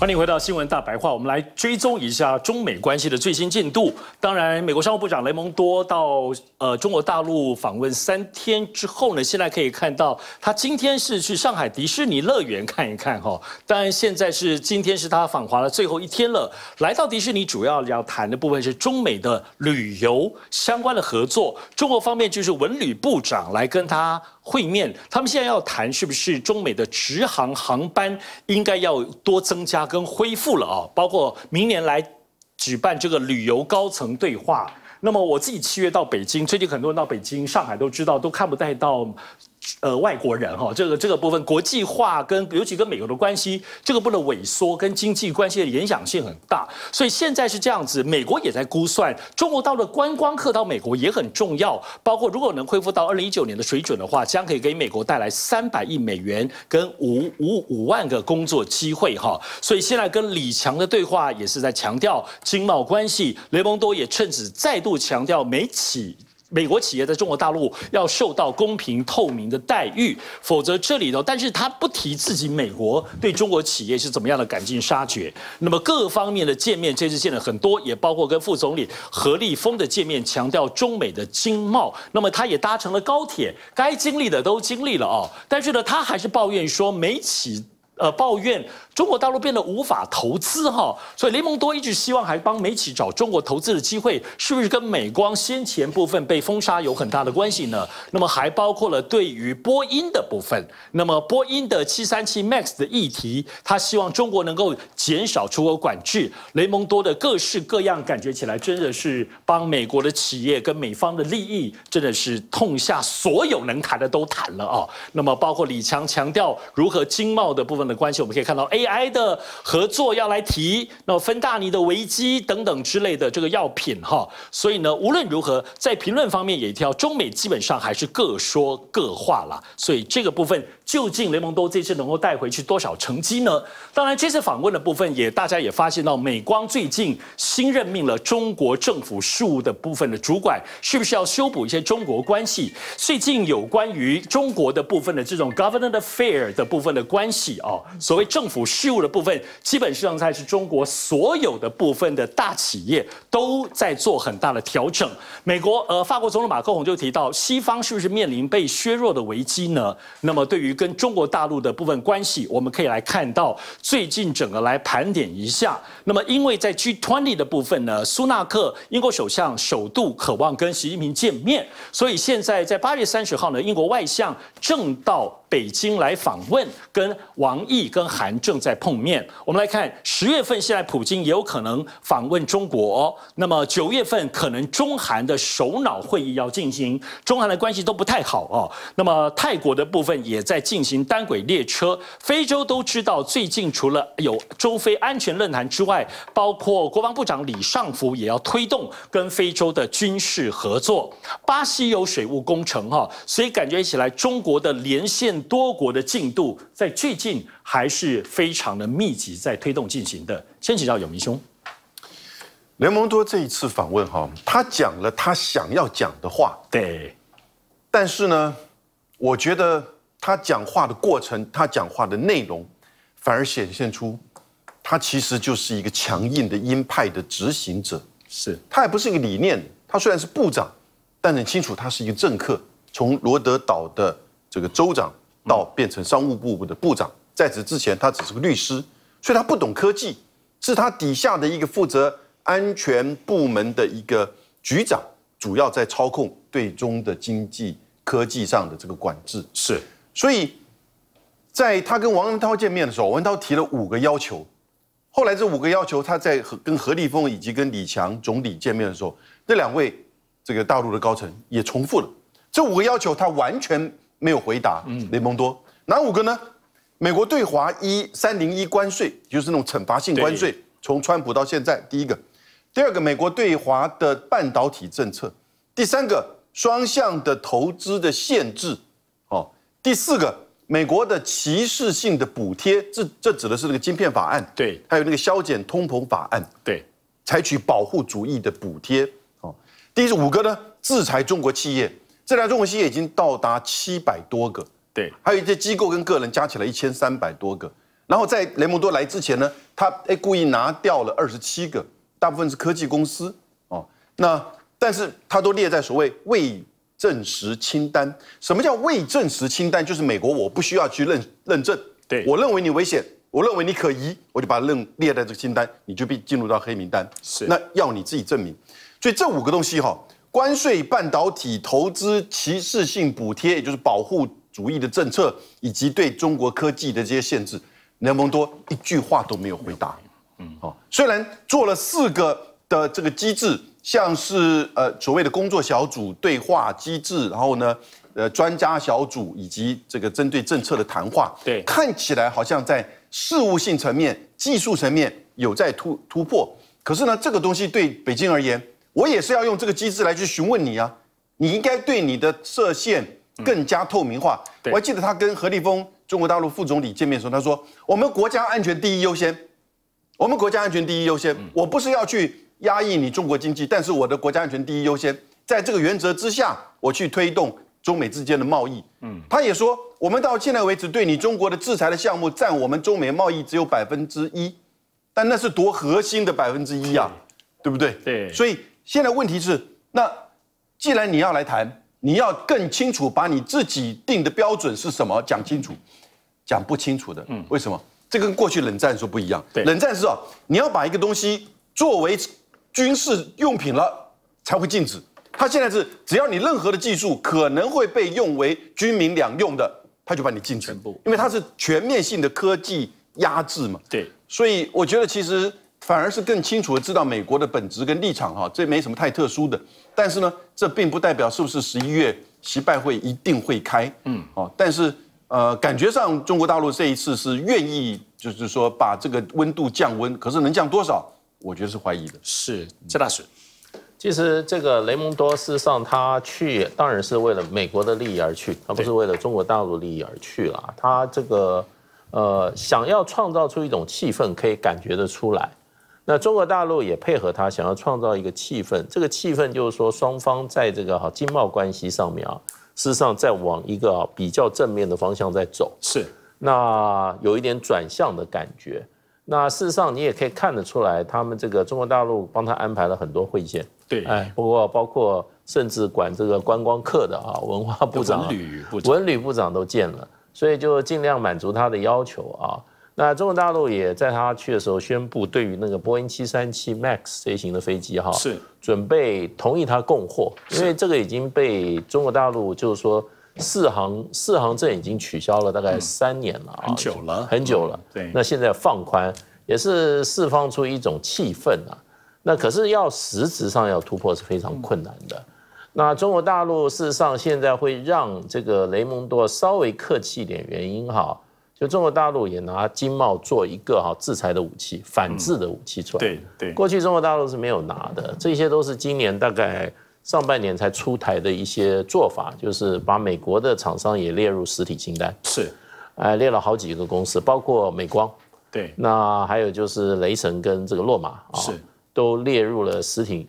欢迎回到《新闻大白话》，我们来追踪一下中美关系的最新进度。当然，美国商务部长雷蒙多到呃中国大陆访问三天之后呢，现在可以看到他今天是去上海迪士尼乐园看一看哈。当然，现在是今天是他访华的最后一天了。来到迪士尼，主要要谈的部分是中美的旅游相关的合作。中国方面就是文旅部长来跟他。会面，他们现在要谈是不是中美的直航航班应该要多增加跟恢复了啊？包括明年来举办这个旅游高层对话。那么我自己七月到北京，最近很多人到北京、上海都知道，都看不太到。呃，外国人哈，这个这个部分国际化跟尤其跟美国的关系，这个部分萎缩跟经济关系的影响性很大，所以现在是这样子，美国也在估算，中国到了观光客到美国也很重要，包括如果能恢复到二零一九年的水准的话，将可以给美国带来三百亿美元跟五五五万个工作机会哈，所以现在跟李强的对话也是在强调经贸关系，雷蒙多也趁此再度强调美企。美国企业在中国大陆要受到公平透明的待遇，否则这里头，但是他不提自己美国对中国企业是怎么样的赶尽杀绝。那么各方面的见面，这次见了很多，也包括跟副总理何立峰的见面，强调中美的经贸。那么他也搭乘了高铁，该经历的都经历了哦。但是呢，他还是抱怨说美企。呃，抱怨中国大陆变得无法投资哈，所以雷蒙多一直希望还帮美企找中国投资的机会，是不是跟美光先前部分被封杀有很大的关系呢？那么还包括了对于波音的部分，那么波音的七三七 MAX 的议题，他希望中国能够减少出口管制。雷蒙多的各式各样，感觉起来真的是帮美国的企业跟美方的利益，真的是痛下所有能谈的都谈了啊。那么包括李强强调如何经贸的部分。的关系，我们可以看到 AI 的合作要来提，那芬大尼的危机等等之类的这个药品哈，所以呢，无论如何，在评论方面也提到中美基本上还是各说各话啦。所以这个部分，究竟雷蒙多这次能够带回去多少成绩呢？当然，这次访问的部分也大家也发现到，美光最近新任命了中国政府事务的部分的主管，是不是要修补一些中国关系？最近有关于中国的部分的这种 Governor 的 Affair 的部分的关系哦，所谓政府事务的部分，基本上才是中国所有的部分的大企业都在做很大的调整。美国呃，法国总统马克龙就提到，西方是不是面临被削弱的危机呢？那么对于跟中国大陆的部分关系，我们可以来看到最近整个来盘点一下。那么因为在 G20 的部分呢，苏纳克英国首相首度渴望跟习近平见面，所以现在在八月三十号呢，英国外相正到。北京来访问，跟王毅、跟韩正在碰面。我们来看，十月份现在普京也有可能访问中国。那么九月份可能中韩的首脑会议要进行。中韩的关系都不太好哦。那么泰国的部分也在进行单轨列车。非洲都知道，最近除了有中非安全论坛之外，包括国防部长李尚福也要推动跟非洲的军事合作。巴西有水务工程哈，所以感觉起来中国的连线。多国的进度在最近还是非常的密集，在推动进行的。先请教永明兄，联盟多这一次访问哈，他讲了他想要讲的话，对。但是呢，我觉得他讲话的过程，他讲话的内容，反而显现出他其实就是一个强硬的鹰派的执行者。是，他也不是一个理念，他虽然是部长，但很清楚他是一个政客，从罗德岛的这个州长。到变成商务部的部长，在此之前他只是个律师，所以他不懂科技，是他底下的一个负责安全部门的一个局长，主要在操控对中的经济科技上的这个管制。是，所以在他跟王文涛见面的时候，王文涛提了五个要求，后来这五个要求他在跟何立峰以及跟李强总理见面的时候，这两位这个大陆的高层也重复了这五个要求，他完全。没有回答。嗯，雷蒙多，哪五个呢？美国对华一三零一关税，就是那种惩罚性关税。从川普到现在，第一个，第二个，美国对华的半导体政策，第三个，双向的投资的限制。哦，第四个，美国的歧视性的补贴。这这指的是那个晶片法案。对，还有那个削减通膨法案。对，采取保护主义的补贴。哦，第五个呢，制裁中国企业。这俩企西已经到达七百多个，对，还有一些机构跟个人加起来一千三百多个。然后在雷蒙多来之前呢，他哎故意拿掉了二十七个，大部分是科技公司哦。那但是他都列在所谓未证实清单。什么叫未证实清单？就是美国我不需要去认认证，对，我认为你危险，我认为你可疑，我就把认列在这个清单，你就被进入到黑名单。是，那要你自己证明。所以这五个东西哈。关税、半导体投资歧视性补贴，也就是保护主义的政策，以及对中国科技的这些限制，雷蒙多一句话都没有回答。嗯，好，虽然做了四个的这个机制，像是呃所谓的工作小组对话机制，然后呢，呃专家小组以及这个针对政策的谈话，对，看起来好像在事务性层面、技术层面有在突突破，可是呢，这个东西对北京而言。我也是要用这个机制来去询问你啊，你应该对你的设限更加透明化。我还记得他跟何立峰，中国大陆副总理见面的时候，他说：“我们国家安全第一优先，我们国家安全第一优先。我不是要去压抑你中国经济，但是我的国家安全第一优先，在这个原则之下，我去推动中美之间的贸易。”嗯，他也说：“我们到现在为止对你中国的制裁的项目占我们中美贸易只有百分之一，但那是多核心的百分之一啊，对不对？对，所以。”现在问题是，那既然你要来谈，你要更清楚把你自己定的标准是什么讲清楚，讲不清楚的，嗯，为什么？这跟过去冷战说不一样。对，冷战是候你要把一个东西作为军事用品了才会禁止。他现在是只要你任何的技术可能会被用为军民两用的，他就把你禁止。全部，因为它是全面性的科技压制嘛。对，所以我觉得其实。反而是更清楚的知道美国的本质跟立场，哈，这没什么太特殊的。但是呢，这并不代表是不是十一月习拜会一定会开，嗯，哦，但是呃，感觉上中国大陆这一次是愿意，就是说把这个温度降温，可是能降多少，我觉得是怀疑的。是谢大使，其实这个雷蒙多是上他去，当然是为了美国的利益而去，他不是为了中国大陆利益而去了。他这个呃，想要创造出一种气氛，可以感觉得出来。那中国大陆也配合他，想要创造一个气氛。这个气氛就是说，双方在这个哈经贸关系上面啊，事实上在往一个比较正面的方向在走。是，那有一点转向的感觉。那事实上你也可以看得出来，他们这个中国大陆帮他安排了很多会见。对，哎，不过包括甚至管这个观光客的啊文化部长、文旅部长都见了，所以就尽量满足他的要求啊。那中国大陆也在他去的时候宣布，对于那个波音七三七 MAX 飞型的飞机哈，是准备同意他供货，因为这个已经被中国大陆就是说四航四航证已经取消了大概三年了啊，很久了，很久了。对，那现在放宽也是释放出一种气氛啊，那可是要实质上要突破是非常困难的。那中国大陆实上现在会让这个雷蒙多稍微客气一点原因哈。就中国大陆也拿经贸做一个哈制裁的武器，反制的武器出来。对对，过去中国大陆是没有拿的，这些都是今年大概上半年才出台的一些做法，就是把美国的厂商也列入实体清单。是，哎，列了好几个公司，包括美光，对，那还有就是雷神跟这个洛马，是，都列入了实体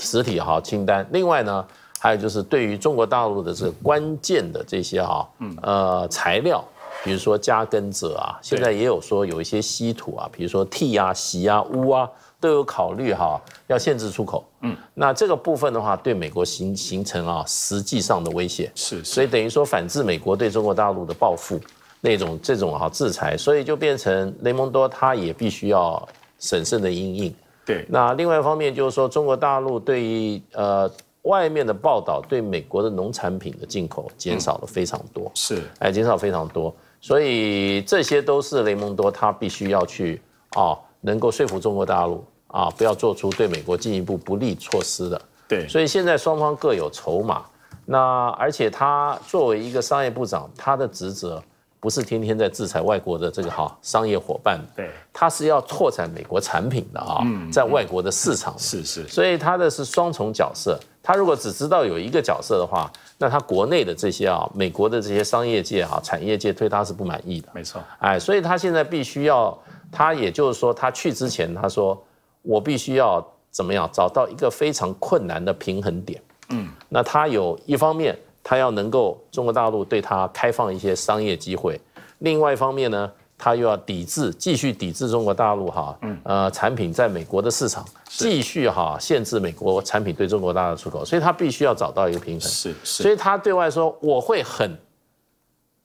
实体哈清单。另外呢，还有就是对于中国大陆的这个关键的这些哈，嗯，呃，材料。比如说加跟者啊，现在也有说有一些稀土啊，比如说 T 啊、镝啊、钨啊，都有考虑哈，要限制出口。嗯，那这个部分的话，对美国形形成啊，实际上的威胁是，所以等于说反制美国对中国大陆的报复那种这种哈制裁，所以就变成雷蒙多他也必须要审慎的应应。对，那另外一方面就是说，中国大陆对于呃外面的报道，对美国的农产品的进口减少了非常多，是，哎，减少非常多。所以这些都是雷蒙多他必须要去啊，能够说服中国大陆啊，不要做出对美国进一步不利措施的。对，所以现在双方各有筹码。那而且他作为一个商业部长，他的职责不是天天在制裁外国的这个哈商业伙伴对，他是要拓展美国产品的啊，在外国的市场。是是。所以他的是双重角色。他如果只知道有一个角色的话，那他国内的这些啊，美国的这些商业界啊、产业界对他是不满意的。没错，哎，所以他现在必须要，他也就是说，他去之前他说，我必须要怎么样找到一个非常困难的平衡点。嗯，那他有一方面，他要能够中国大陆对他开放一些商业机会，另外一方面呢。他又要抵制，继续抵制中国大陆哈，呃，产品在美国的市场继续哈限制美国产品对中国大陆出口，所以他必须要找到一个平衡。是是。所以他对外说我会很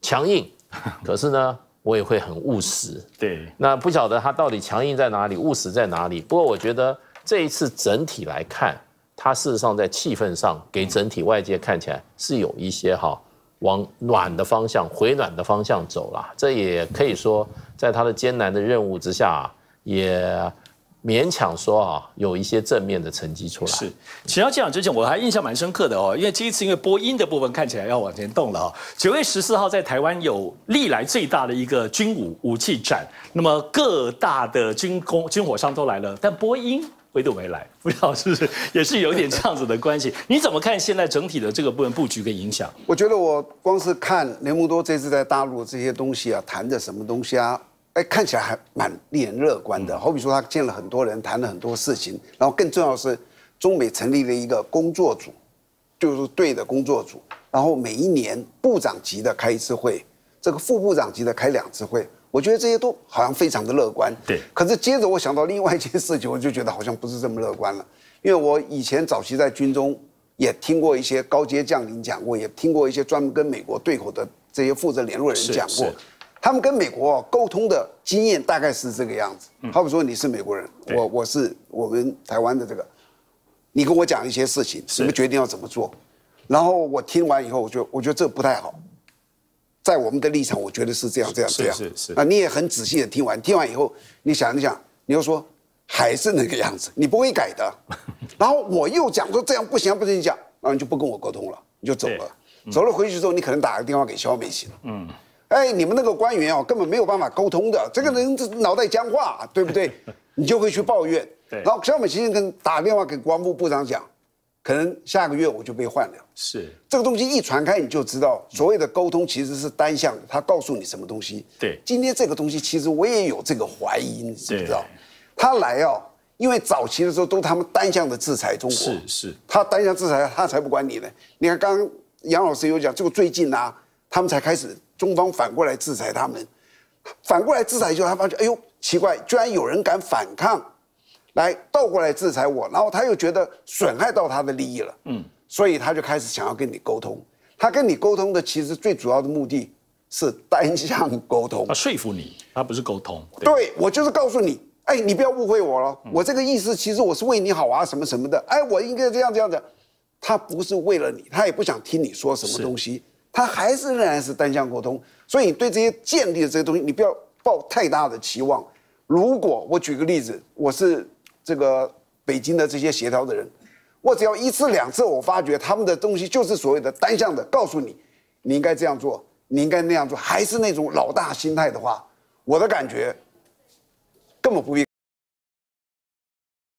强硬，可是呢，我也会很务实。对。那不晓得他到底强硬在哪里，务实在哪里？不过我觉得这一次整体来看，他事实上在气氛上给整体外界看起来是有一些哈。往暖的方向、回暖的方向走了，这也可以说，在他的艰难的任务之下，也勉强说啊，有一些正面的成绩出来。是，其到要讲之前，我还印象蛮深刻的哦，因为这一次因为波音的部分看起来要往前动了啊。九月十四号在台湾有历来最大的一个军武武器展，那么各大的军工军火商都来了，但波音。回都没来，不知道是不是也是有点这样子的关系？你怎么看现在整体的这个部分布局跟影响？我觉得我光是看雷蒙多这次在大陆这些东西啊，谈的什么东西啊，哎，看起来还蛮令人乐观的。好比说他见了很多人，谈了很多事情，然后更重要的是，中美成立了一个工作组，就是对的工作组，然后每一年部长级的开一次会，这个副部长级的开两次会。我觉得这些都好像非常的乐观，对。可是接着我想到另外一件事情，我就觉得好像不是这么乐观了，因为我以前早期在军中也听过一些高阶将领讲过，也听过一些专门跟美国对口的这些负责联络人讲过，他们跟美国沟通的经验大概是这个样子：，好比说你是美国人，我我是我们台湾的这个，你跟我讲一些事情，什么决定要怎么做，然后我听完以后，我觉我觉得这不太好。在我们的立场，我觉得是这样，这样，这样。是是是。啊，你也很仔细的听完，听完以后，你想一想，你又说，还是那个样子，你不会改的。然后我又讲说这样不行，不行，讲，然后你就不跟我沟通了，你就走了。走了回去之后，你可能打个电话给肖美琴。嗯。哎，你们那个官员哦，根本没有办法沟通的，这个人这脑袋僵化，对不对？你就会去抱怨。对。然后肖美琴跟打电话给公安部部长讲。可能下个月我就被换了。是这个东西一传开，你就知道所谓的沟通其实是单向的。他告诉你什么东西？对，今天这个东西其实我也有这个怀疑，你知不知道？他来哦，因为早期的时候都他们单向的制裁中国，是是，他单向制裁他才不管你呢。你看刚刚杨老师有讲，就最近呢，他们才开始中方反过来制裁他们，反过来制裁就他发觉，哎呦，奇怪，居然有人敢反抗。来倒过来制裁我，然后他又觉得损害到他的利益了，嗯，所以他就开始想要跟你沟通。他跟你沟通的其实最主要的目的是单向沟通，他说服你，他不是沟通。对，我就是告诉你，哎，你不要误会我了，我这个意思其实我是为你好啊，什么什么的，哎，我应该这样这样的。他不是为了你，他也不想听你说什么东西，他还是仍然是单向沟通。所以你对这些建立的这些东西，你不要抱太大的期望。如果我举个例子，我是。这个北京的这些协调的人，我只要一次两次，我发觉他们的东西就是所谓的单向的，告诉你你应该这样做，你应该那样做，还是那种老大心态的话，我的感觉根本不必。